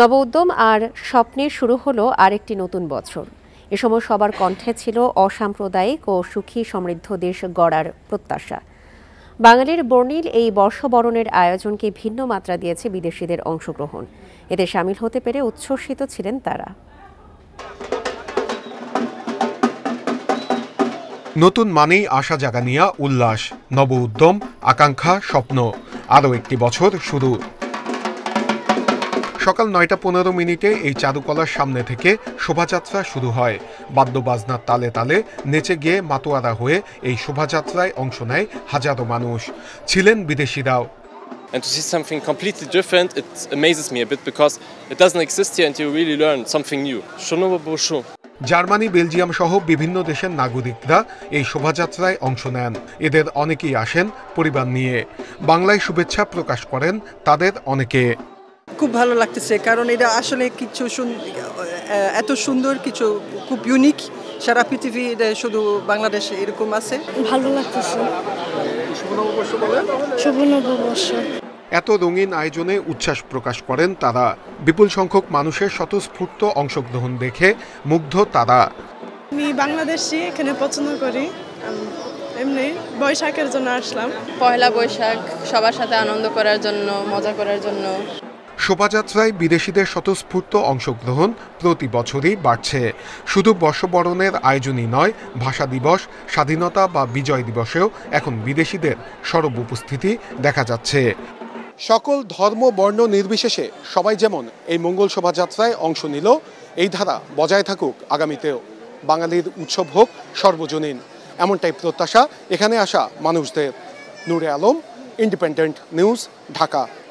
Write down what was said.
নব উদ্যম আর স্বপ্নে শুরু হলো আরেকটি নতুন বছর এ সময় সবার কণ্ঠে ছিল অসাম্প্রদায়িক ও সুখী সমৃদ্ধ দেশ গড়ার প্রত্যাশা বাঙালির বর্ণিল এই বর্ষবরণের আয়োজনকে ভিন্ন মাত্রা দিয়েছে বিদেশিদের অংশগ্রহণ এতে সামিল হতে পেরে উচ্ছ্বসিত ছিলেন তারা নতুন মানেই আশা জাগানিয়া উল্লাস নব উদ্যম আকাঙ্ক্ষা স্বপ্ন আরও একটি বছর শুরু সকাল নয়টা পনেরো মিনিটে এই চারুকলার সামনে থেকে শোভাযাত্রা শুরু হয় বাদ্যবাজনার তালে তালে নেচে গিয়ে মাতোয়ারা হয়ে এই শোভাযাত্রায় অংশ নেয় হাজারো মানুষ ছিলেন বিদেশিরাও and to see something completely different, it amazes me a bit because it doesn't exist here until you really learn something new. Germany Belgium সহ বিভিন্ন দেশের নাগরিকরা এই শোভাযাত্রায় অংশ নেন এদের অনেকেই আসেন পরিবার নিয়ে বাংলায় শুভেচ্ছা প্রকাশ করেন তাদের অনেকে খুব ভালো লাগতেছে কারণ এটা আসলে কিছু এত সুন্দর কিছু খুব ইউনিক সারা পৃথিবী শুধু বাংলাদেশে এরকম আছে ভালো লাগতেছে এত রঙিন আয়োজনে উচ্ছ্বাস প্রকাশ করেন তারা বিপুল সংখ্যক মানুষের স্বতঃস্ফূর্ত অংশগ্রহণ দেখে মুগ্ধ তারা আমি বাংলাদেশি এখানে পছন্দ করি এমনি বৈশাখের জন্য আসলাম পয়লা বৈশাখ সবার সাথে আনন্দ করার জন্য মজা করার জন্য শোভাযাত্রায় বিদেশিদের স্বতঃস্ফূর্ত অংশগ্রহণ প্রতি বছরই বাড়ছে শুধু বর্ষবরণের আয়োজনই নয় ভাষা দিবস স্বাধীনতা বা বিজয় দিবসেও এখন বিদেশিদের সরব উপস্থিতি দেখা যাচ্ছে সকল ধর্ম বর্ণ নির্বিশেষে সবাই যেমন এই মঙ্গল শোভাযাত্রায় অংশ নিল এই ধারা বজায় থাকুক আগামীতেও বাঙালির উৎসব হোক সর্বজনীন এমনটাই প্রত্যাশা এখানে আসা মানুষদের নূরে আলম ইন্ডিপেন্ডেন্ট নিউজ ঢাকা